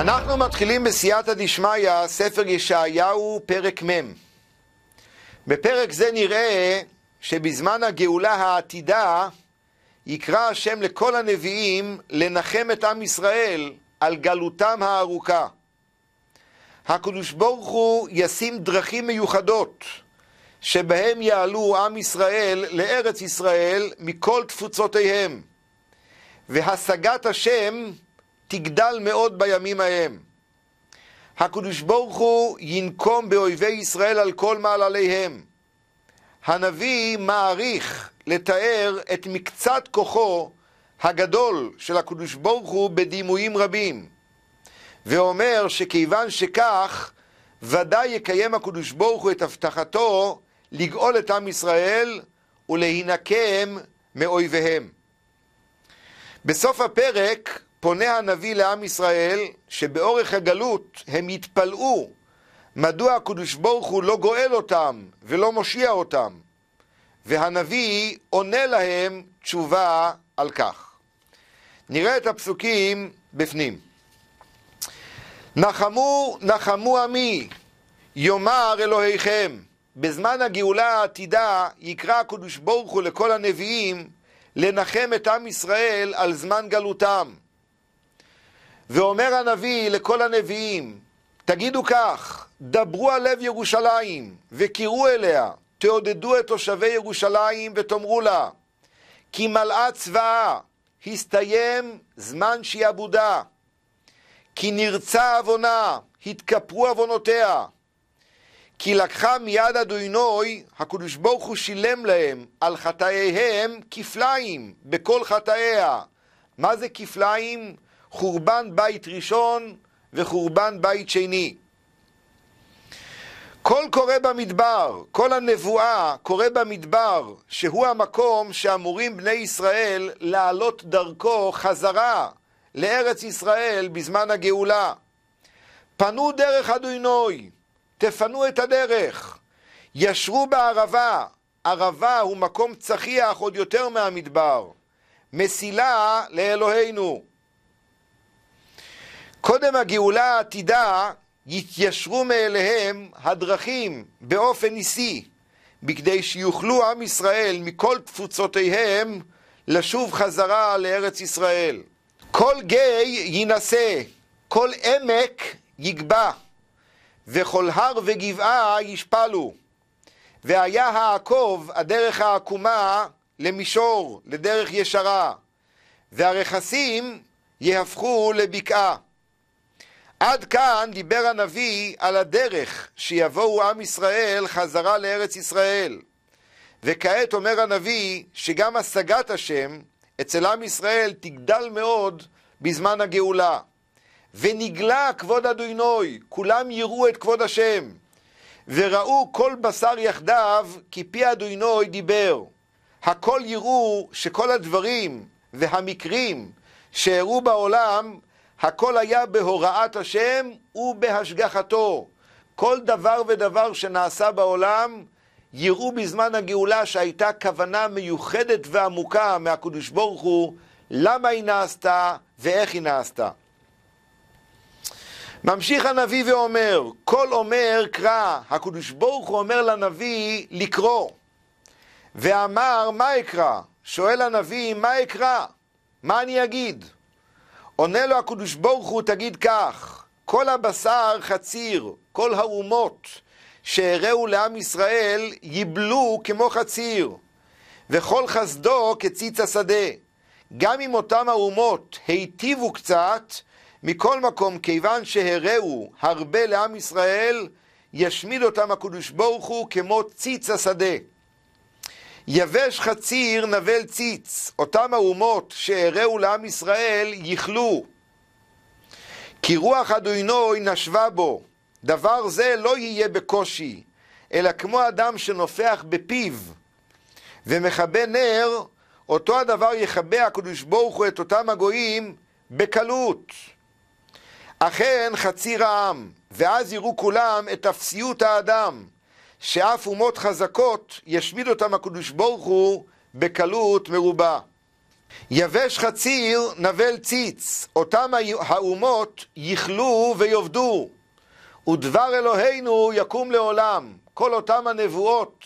אנחנו מתחילים בסייעתא דשמיא, ספר ישעיהו, פרק מ'. בפרק זה נראה שבזמן הגאולה העתידה יקרא השם לכל הנביאים לנחם את עם ישראל על גלותם הארוכה. הקדוש ברוך הוא ישים דרכים מיוחדות שבהם יעלו עם ישראל לארץ ישראל מכל תפוצותיהם. והשגת השם תגדל מאוד בימים ההם. הקדוש ברוך הוא ינקום באויבי ישראל על כל מעלליהם. הנביא מעריך לתאר את מקצת כוחו הגדול של הקדוש ברוך הוא בדימויים רבים, ואומר שכיוון שכך, ודאי יקיים הקדוש ברוך הוא את הבטחתו לגאול את עם ישראל ולהינקם מאויביהם. בסוף הפרק פונה הנביא לעם ישראל, שבאורך הגלות הם יתפלאו מדוע הקדוש ברוך הוא לא גואל אותם ולא מושיע אותם. והנביא עונה להם תשובה על כך. נראה את הפסוקים בפנים. נחמו, נחמו עמי, יאמר אלוהיכם. בזמן הגאולה העתידה יקרא הקדוש ברוך הוא לכל הנביאים לנחם את עם ישראל על זמן גלותם. ואומר הנביא לכל הנביאים, תגידו כך, דברו על לב ירושלים וקראו אליה, תעודדו את תושבי ירושלים ותאמרו לה, כי מלאה צבאה, הסתיים זמן שיעבודה, כי נרצה עוונה, התכפרו עוונותיה, כי לקחה מיד אדוני, הקדוש ברוך הוא שילם להם על חטאיהם כפליים בכל חטאיה. מה זה כפליים? חורבן בית ראשון וחורבן בית שני. כל קורה במדבר, כל הנבואה קורה במדבר, שהוא המקום שאמורים בני ישראל לעלות דרכו חזרה לארץ ישראל בזמן הגאולה. פנו דרך אדוני, תפנו את הדרך, ישרו בערבה, ערבה הוא מקום צחיח עוד יותר מהמדבר, מסילה לאלוהינו. קודם הגאולה העתידה יתיישרו מאליהם הדרכים באופן ניסי, בכדי שיוכלו עם ישראל מכל תפוצותיהם לשוב חזרה לארץ ישראל. כל גיא יינשא, כל עמק יגבע, וכל הר וגבעה ישפלו. והיה העקוב, הדרך העקומה, למישור, לדרך ישרה, והרכסים יהפכו לבקעה. עד כאן דיבר הנביא על הדרך שיבואו עם ישראל חזרה לארץ ישראל. וכעת אומר הנביא שגם השגת השם אצל עם ישראל תגדל מאוד בזמן הגאולה. ונגלה כבוד אדוני, כולם יראו את כבוד השם. וראו כל בשר יחדיו, כי פי אדוני דיבר. הכל יראו שכל הדברים והמקרים שאירעו בעולם הכל היה בהוראת השם ובהשגחתו. כל דבר ודבר שנעשה בעולם, יראו בזמן הגאולה שהייתה כוונה מיוחדת ועמוקה מהקדוש ברוך הוא, למה היא נעשתה ואיך היא נעשתה. ממשיך הנביא ואומר, כל אומר קרא, הקדוש ברוך הוא אומר לנביא לקרוא. ואמר, מה אקרא? שואל הנביא, מה אקרא? מה אני אגיד? עונה לו הקדוש ברוך הוא, תגיד כך, כל הבשר חציר, כל האומות שהראו לעם ישראל ייבלו כמו חציר, וכל חסדו כציץ השדה. גם אם אותם האומות היטיבו קצת, מכל מקום, כיוון שהראו הרבה לעם ישראל, ישמיד אותם הקדוש ברוך הוא כמו ציץ השדה. יבש חציר נבל ציץ, אותם האומות שהראו לעם ישראל יכלו. כי רוח אדוני נשבה בו, דבר זה לא יהיה בקושי, אלא כמו אדם שנופח בפיו ומכבה נר, אותו הדבר יכבה הקדוש ברוך הוא את אותם הגויים בקלות. אכן חציר העם, ואז יראו כולם את אפסיות האדם. שאף אומות חזקות ישמיד אותם הקדוש ברוך הוא בקלות מרובה. יבש חציר נבל ציץ, אותם האומות יכלו ויאבדו, ודבר אלוהינו יקום לעולם. כל אותם הנבואות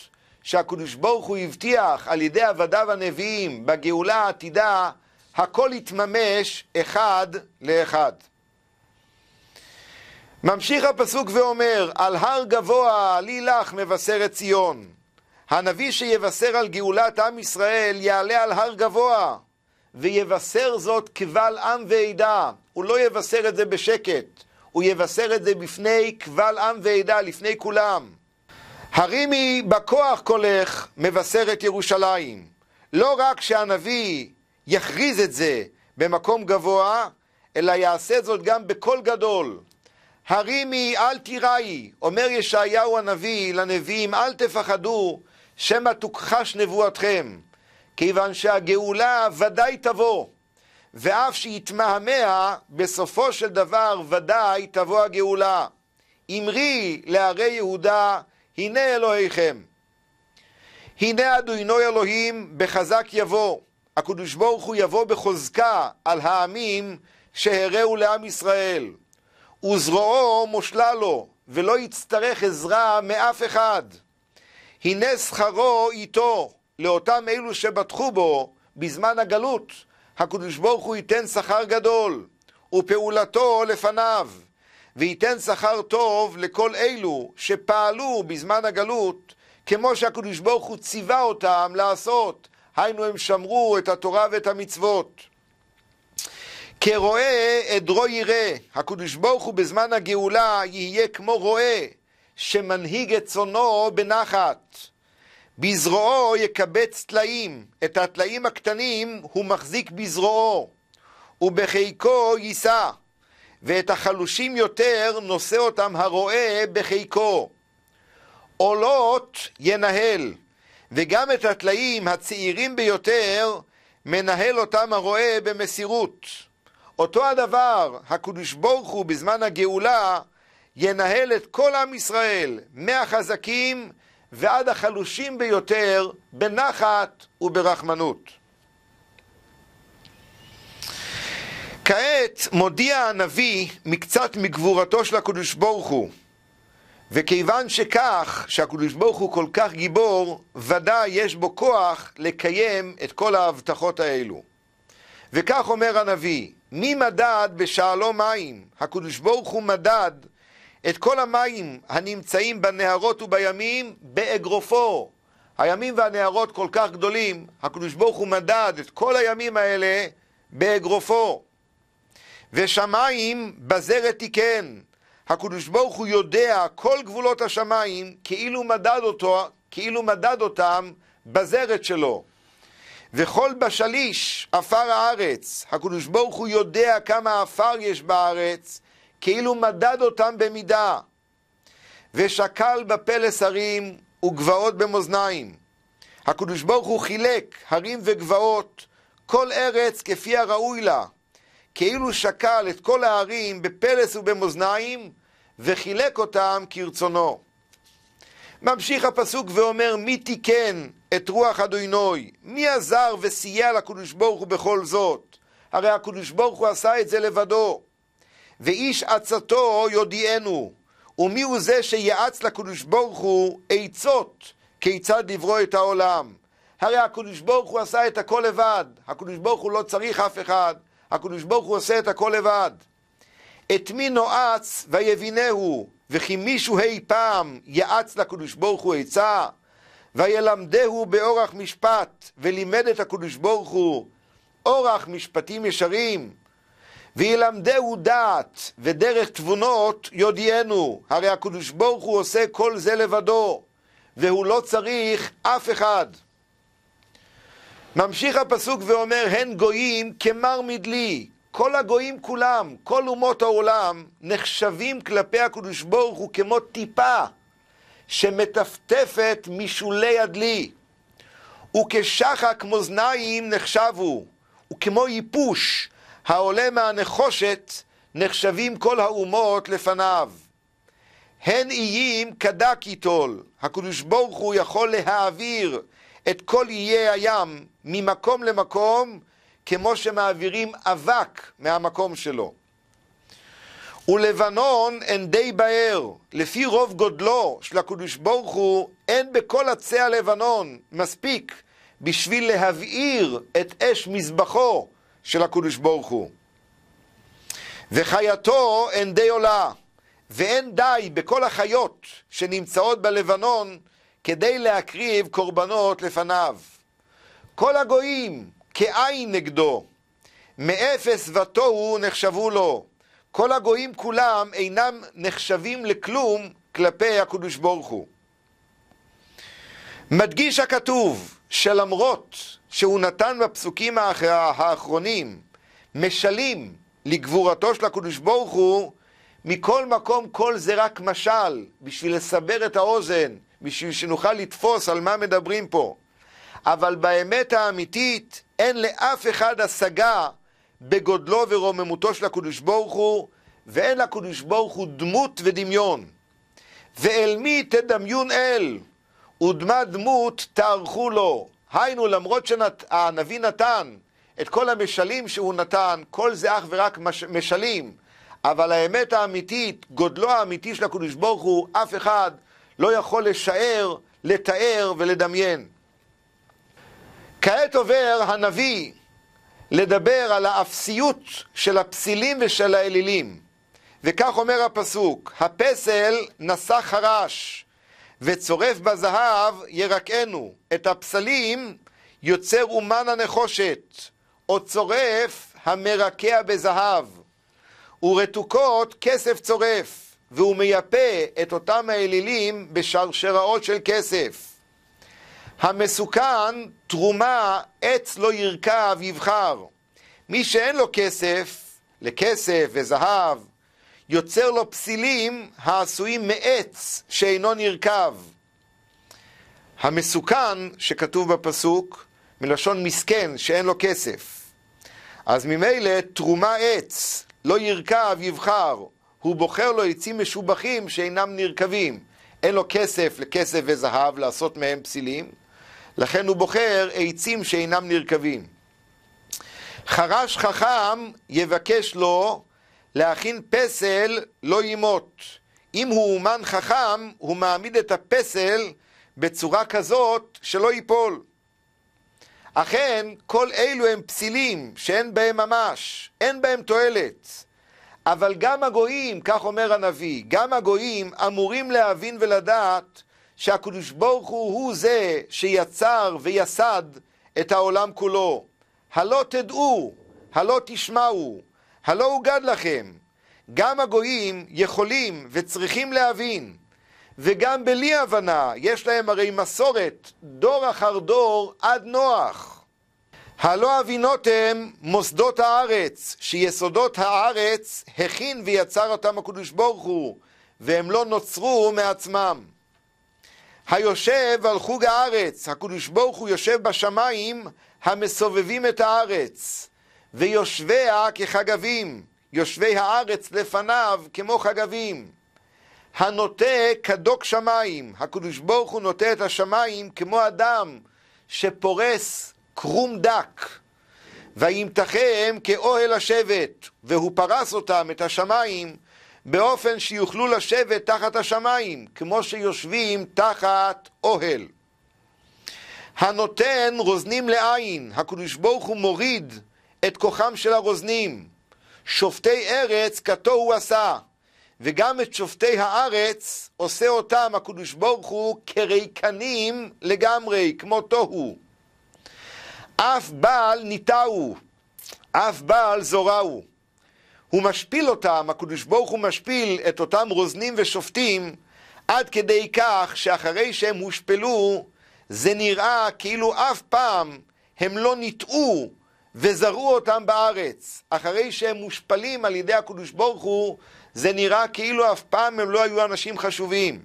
שהקדוש ברוך הוא הבטיח על ידי עבדיו הנביאים בגאולה העתידה, הכל יתממש אחד לאחד. ממשיך הפסוק ואומר, על הר גבוה עלי לך מבשרת ציון. הנביא שיבשר על גאולת עם ישראל יעלה על הר גבוה, ויבשר זאת קבל עם ועדה. הוא לא יבשר את זה בשקט, הוא יבשר את זה בפני קבל עם ועדה, לפני כולם. הרימי בכוח קולך מבשרת ירושלים. לא רק שהנביא יכריז את זה במקום גבוה, אלא יעשה זאת גם בקול גדול. הרימי אל תיראי, אומר ישעיהו הנביא לנביאים, אל תפחדו, שמא תוכחש נבואתכם, כיוון שהגאולה ודאי תבוא, ואף שיתמהמה, בסופו של דבר ודאי תבוא הגאולה. אמרי לערי יהודה, הנה אלוהיכם. הנה אדוני אלוהים, בחזק יבוא. הקדוש ברוך הוא יבוא בחוזקה על העמים שהרעו לעם ישראל. וזרועו מושלה לו, ולא יצטרך עזרה מאף אחד. הנה שכרו איתו, לאותם אלו שבטחו בו בזמן הגלות, הקדוש ברוך הוא ייתן שכר גדול, ופעולתו לפניו, וייתן שכר טוב לכל אלו שפעלו בזמן הגלות, כמו שהקדוש ברוך הוא ציווה אותם לעשות, היינו הם שמרו את התורה ואת המצוות. כרואה עדרו יראה, הקדוש ברוך הוא בזמן הגאולה יהיה כמו רואה שמנהיג את צונו בנחת. בזרועו יקבץ טלאים, את הטלאים הקטנים הוא מחזיק בזרועו, ובחיקו יישא, ואת החלושים יותר נושא אותם הרועה בחיקו. עולות ינהל, וגם את הטלאים הצעירים ביותר מנהל אותם הרועה במסירות. אותו הדבר, הקדוש ברוך הוא בזמן הגאולה ינהל את כל עם ישראל, מהחזקים ועד החלושים ביותר, בנחת וברחמנות. כעת מודיע הנביא מקצת מגבורתו של הקדוש ברוך הוא, וכיוון שכך, שהקדוש ברוך הוא כל כך גיבור, ודאי יש בו כוח לקיים את כל ההבטחות האלו. וכך אומר הנביא, מי מדד בשעלו מים? הקדוש ברוך הוא מדד את כל המים הנמצאים בנהרות ובימים באגרופו. הימים והנהרות כל כך גדולים, הקדוש ברוך הוא מדד את כל הימים האלה באגרופו. ושמיים בזרת תיקן. הקדוש ברוך הוא יודע כל גבולות השמיים כאילו מדד, אותו, כאילו מדד אותם בזרת שלו. וכל בשליש עפר הארץ. הקדוש ברוך הוא יודע כמה עפר יש בארץ, כאילו מדד אותם במידה. ושקל בפלס הרים וגבעות במאזניים. הקדוש ברוך הוא חילק הרים וגבעות, כל ארץ כפי הראוי לה, כאילו שקל את כל ההרים בפלס ובמאזניים, וחילק אותם כרצונו. ממשיך הפסוק ואומר, מי תיקן את רוח אדוני? מי עזר וסייע לקדוש ברוך הוא בכל זאת? הרי הקדוש ברוך הוא עשה את זה לבדו. ואיש עצתו יודיענו, ומי הוא זה שיעץ לקדוש ברוך הוא עצות כיצד לברוא את העולם? הרי הקדוש ברוך הוא עשה את הכל לבד, הקדוש ברוך הוא לא צריך אף אחד, הקדוש ברוך הוא עושה את הכל לבד. את מי נועץ ויבינהו, וכי מישהו אי פעם יעץ לקדוש ברוך הוא עצה, וילמדהו באורח משפט, ולימד את הקדוש ברוך הוא אורח משפטים ישרים, וילמדהו דעת, ודרך תבונות יודיענו, הרי הקדוש ברוך הוא עושה כל זה לבדו, והוא לא צריך אף אחד. ממשיך הפסוק ואומר, הן גויים כמר מדלי, כל הגויים כולם, כל אומות העולם, נחשבים כלפי הקדוש ברוך הוא כמו טיפה שמטפטפת משולי הדלי. וכשחק מאזניים נחשבו, וכמו ייפוש העולה מהנחושת, נחשבים כל האומות לפניו. הן איים כדק יטול, הקדוש ברוך הוא יכול להעביר את כל איי הים ממקום למקום, כמו שמעבירים אבק מהמקום שלו. ולבנון אין די באר, לפי רוב גודלו של הקדוש ברוך הוא, אין בכל עצי הלבנון מספיק בשביל להבעיר את אש מזבחו של הקדוש ברוך הוא. וחייתו אין די עולה, ואין די בכל החיות שנמצאות בלבנון כדי להקריב קורבנות לפניו. כל הגויים, כאין נגדו. מאפס ותוהו נחשבו לו. כל הגויים כולם אינם נחשבים לכלום כלפי הקדוש ברוך הוא. מדגיש הכתוב שלמרות שהוא נתן בפסוקים האחרונים משלים לגבורתו של הקדוש ברוך הוא, מכל מקום כל זה רק משל, בשביל לסבר את האוזן, בשביל שנוכל לתפוס על מה מדברים פה. אבל באמת האמיתית, אין לאף אחד השגה בגודלו ורוממותו של הקדוש ברוך הוא, ואין לקדוש ברוך הוא דמות ודמיון. ואל מי תדמיון אל, ודמה דמות תערכו לו. היינו, למרות שהנביא נתן את כל המשלים שהוא נתן, כל זה אך ורק מש, משלים, אבל האמת האמיתית, גודלו האמיתי של הקדוש ברוך הוא, אף אחד לא יכול לשער, לתאר ולדמיין. כעת עובר הנביא לדבר על האפסיות של הפסילים ושל האלילים. וכך אומר הפסוק, הפסל נשא חרש, וצורף בזהב ירקנו, את הפסלים יוצר אומן הנחושת, או צורף המרקע בזהב, ורתוקות כסף צורף, והוא מייפה את אותם האלילים בשרשראות של כסף. המסוכן, תרומה, עץ לא ירכב, יבחר. מי שאין לו כסף, לכסף וזהב, יוצר לו פסילים העשויים מעץ שאינו נרכב. המסוכן, שכתוב בפסוק, מלשון מסכן, שאין לו כסף. אז ממילא תרומה עץ, לא ירכב, יבחר. הוא בוחר לו עצים משובחים שאינם נרכבים. אין לו כסף לכסף וזהב לעשות מהם פסילים, לכן הוא בוחר עצים שאינם נרקבים. חרש חכם יבקש לו להכין פסל לא ימות. אם הוא אומן חכם, הוא מעמיד את הפסל בצורה כזאת שלא ייפול. אכן, כל אלו הם פסילים שאין בהם ממש, אין בהם תועלת. אבל גם הגויים, כך אומר הנביא, גם הגויים אמורים להבין ולדעת שהקדוש ברוך הוא הוא זה שיצר ויסד את העולם כולו. הלא תדעו, הלא תשמעו, הלא אוגד לכם. גם הגויים יכולים וצריכים להבין, וגם בלי הבנה יש להם הרי מסורת דור אחר דור עד נוח. הלא הבינותם מוסדות הארץ, שיסודות הארץ הכין ויצר אותם הקדוש ברוך הוא, והם לא נוצרו מעצמם. היושב על חוג הארץ, הקדוש ברוך הוא יושב בשמיים המסובבים את הארץ, ויושביה כחגבים, יושבי הארץ לפניו כמו חגבים. הנוטה כדוק שמיים, הקדוש ברוך הוא נוטה את השמיים כמו אדם שפורס קרום דק. וימתחם כאוהל השבט, והוא פרס אותם, את השמיים, באופן שיוכלו לשבת תחת השמיים, כמו שיושבים תחת אוהל. הנותן רוזנים לעין, הקדוש ברוך הוא מוריד את כוחם של הרוזנים. שופטי ארץ כתו הוא עשה, וגם את שופטי הארץ עושה אותם הקדוש ברוך הוא כריקנים לגמרי, כמו תוהו. אף בעל ניטהו, אף בעל זורעו. הוא משפיל אותם, הקדוש ברוך הוא משפיל את אותם רוזנים ושופטים, עד כדי כך שאחרי שהם הושפלו, זה נראה כאילו אף פעם הם לא ניטעו וזרעו אותם בארץ. אחרי שהם מושפלים על ידי הקדוש ברוך הוא, זה נראה כאילו אף פעם הם לא היו אנשים חשובים.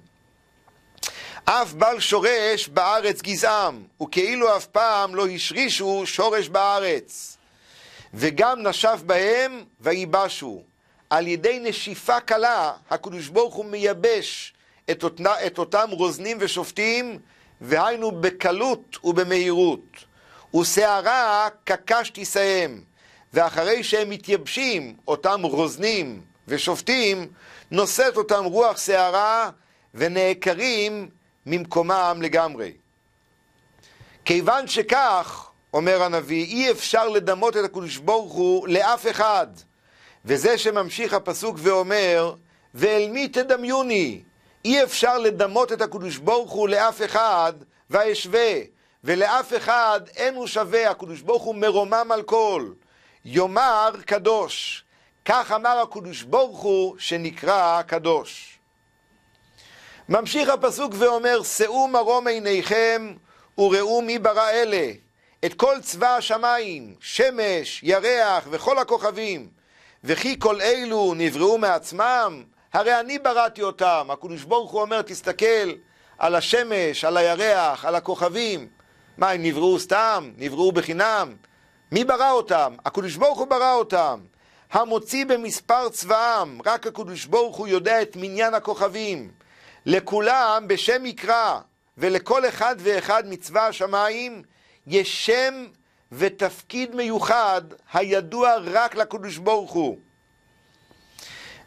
אף בעל שורש בארץ גזעם, וכאילו אף פעם לא השרישו שורש בארץ. וגם נשף בהם וייבשו. על ידי נשיפה קלה, הקדוש ברוך הוא מייבש את, אותנה, את אותם רוזנים ושופטים, והיינו בקלות ובמהירות. וסערה קקש תיסיים, ואחרי שהם מתייבשים, אותם רוזנים ושופטים, נושאת אותם רוח סערה, ונעקרים ממקומם לגמרי. כיוון שכך, אומר הנביא, אי אפשר לדמות את הקדוש ברוך הוא לאף אחד. וזה שממשיך הפסוק ואומר, ואל מי תדמיוני? אי אפשר לדמות את הקדוש ברוך הוא לאף אחד, ואשווה, ולאף אחד אין הוא שווה, הקדוש ברוך הוא מרומם על כל. יאמר קדוש, כך אמר הקדוש ברוך הוא שנקרא קדוש. ממשיך הפסוק ואומר, שאו מרום עיניכם וראו מי ברא אלה. את כל צבא השמיים, שמש, ירח וכל הכוכבים, וכי כל אלו נבראו מעצמם? הרי אני בראתי אותם. הקדוש ברוך הוא אומר, תסתכל על השמש, על הירח, על הכוכבים. מה, הם נבראו סתם? נבראו בחינם? מי ברא אותם? הקדוש ברוך הוא ברא אותם. המוציא במספר צבאם, רק הקדוש ברוך הוא יודע את מניין הכוכבים. לכולם בשם יקרא, ולכל אחד ואחד מצבא השמיים יש שם ותפקיד מיוחד הידוע רק לקדוש ברוך הוא.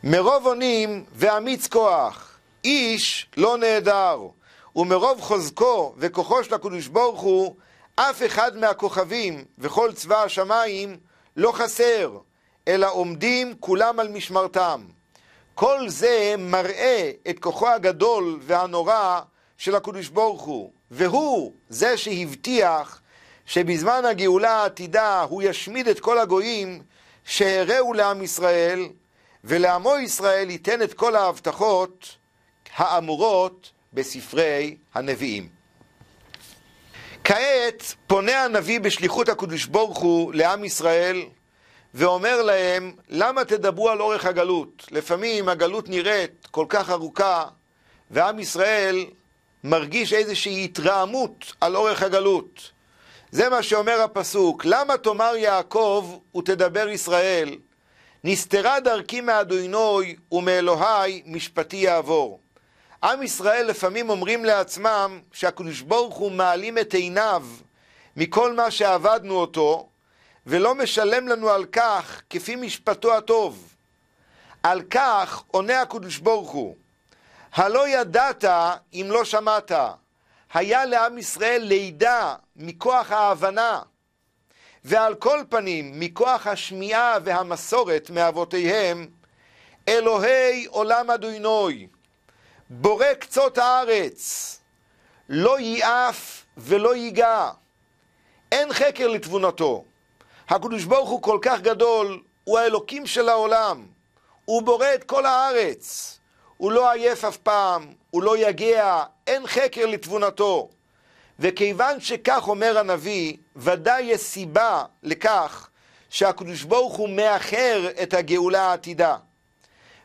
מרוב אונים ואמיץ כוח, איש לא נעדר, ומרוב חוזקו וכוחו של הקדוש ברוך הוא, אף אחד מהכוכבים וכל צבא השמיים לא חסר, אלא עומדים כולם על משמרתם. כל זה מראה את כוחו הגדול והנורא של הקדוש ברוך הוא, והוא זה שהבטיח שבזמן הגאולה העתידה הוא ישמיד את כל הגויים שהראו לעם ישראל, ולעמו ישראל ייתן את כל ההבטחות האמורות בספרי הנביאים. כעת פונה הנביא בשליחות הקדוש ברוך הוא לעם ישראל ואומר להם, למה תדברו על אורך הגלות? לפעמים הגלות נראית כל כך ארוכה ועם ישראל מרגיש איזושהי התרעמות על אורך הגלות. זה מה שאומר הפסוק, למה תאמר יעקב ותדבר ישראל, נסתרה דרכי מאדוני ומאלוהי משפטי יעבור. עם ישראל לפעמים אומרים לעצמם שהקדוש ברוך הוא מעלים את עיניו מכל מה שעבדנו אותו, ולא משלם לנו על כך כפי משפטו הטוב. על כך עונה הקדוש ברוך הוא, הלא ידעת אם לא שמעת. היה לעם ישראל לידה מכוח ההבנה, ועל כל פנים מכוח השמיעה והמסורת מאבותיהם, אלוהי עולם אדוני, בורא קצות הארץ, לא ייעף ולא ייגע, אין חקר לתבונתו. הקדוש ברוך הוא כל כך גדול, הוא האלוקים של העולם, הוא בורא את כל הארץ. הוא לא עייף אף פעם, הוא לא יגע, אין חקר לתבונתו. וכיוון שכך אומר הנביא, ודאי יש סיבה לכך שהקדוש ברוך הוא מאחר את הגאולה העתידה.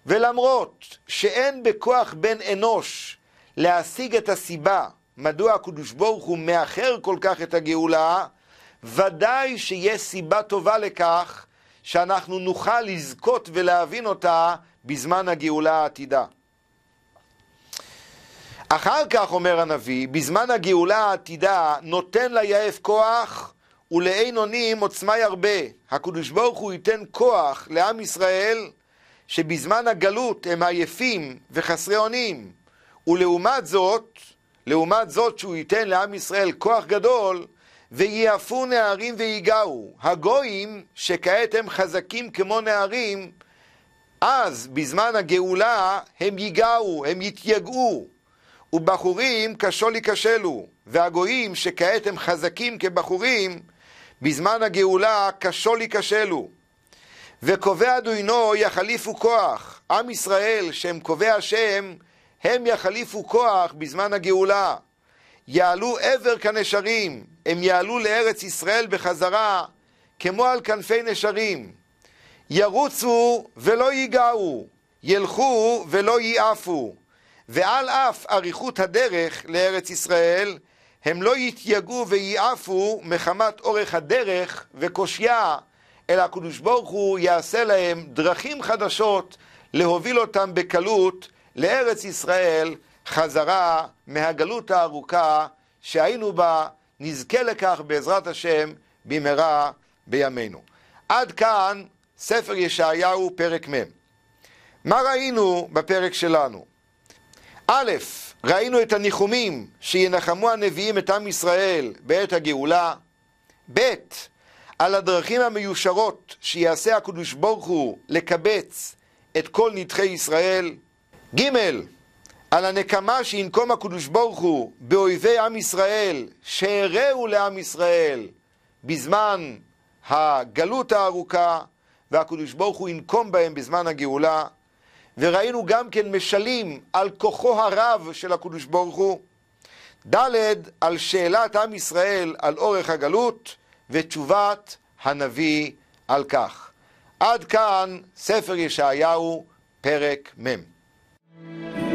ולמרות שאין בכוח בן אנוש להשיג את הסיבה מדוע הקדוש ברוך הוא מאחר כל כך את הגאולה, ודאי שיש סיבה טובה לכך שאנחנו נוכל לזכות ולהבין אותה בזמן הגאולה העתידה. אחר כך, אומר הנביא, בזמן הגאולה העתידה, נותן ליעף כוח ולעין אונים עוצמה ירבה. הקדוש ברוך הוא ייתן כוח לעם ישראל, שבזמן הגלות הם עייפים וחסרי אונים. ולעומת זאת, לעומת זאת שהוא ייתן לעם ישראל כוח גדול, וייעפו נערים ויגעו. הגויים, שכעת הם חזקים כמו נערים, אז, בזמן הגאולה, הם ייגעו, הם יתייגעו. ובחורים קשו לי קשלו, והגויים שכעת הם חזקים כבחורים, בזמן הגאולה קשו לי קשלו. וקובע דוינו יחליפו כוח. עם ישראל, שהם קובעי השם, הם יחליפו כוח בזמן הגאולה. יעלו עבר כנשרים, הם יעלו לארץ ישראל בחזרה, כמו על כנפי נשרים. ירוצו ולא ייגעו, ילכו ולא ייעפו. ועל אף אריכות הדרך לארץ ישראל, הם לא יתייגו ויעפו מחמת אורך הדרך וקושיה, אלא הקדוש ברוך הוא יעשה להם דרכים חדשות להוביל אותם בקלות לארץ ישראל חזרה מהגלות הארוכה שהיינו בה, נזכה לכך בעזרת השם במהרה בימינו. עד כאן ספר ישעיהו פרק מ'. מה ראינו בפרק שלנו? א', ראינו את הניחומים שינחמו הנביאים את עם ישראל בעת הגאולה. ב', על הדרכים המיושרות שיעשה הקדוש ברוך הוא לקבץ את כל נדחי ישראל. ג', על הנקמה שינקום הקדוש ברוך הוא באויבי עם ישראל, שהרעו לעם ישראל בזמן הגלות הארוכה, והקדוש ברוך הוא ינקום בהם בזמן הגאולה. וראינו גם כן משלים על כוחו הרב של הקדוש ברוך הוא. ד' על שאלת עם ישראל על אורך הגלות ותשובת הנביא על כך. עד כאן ספר ישעיהו, פרק מ'.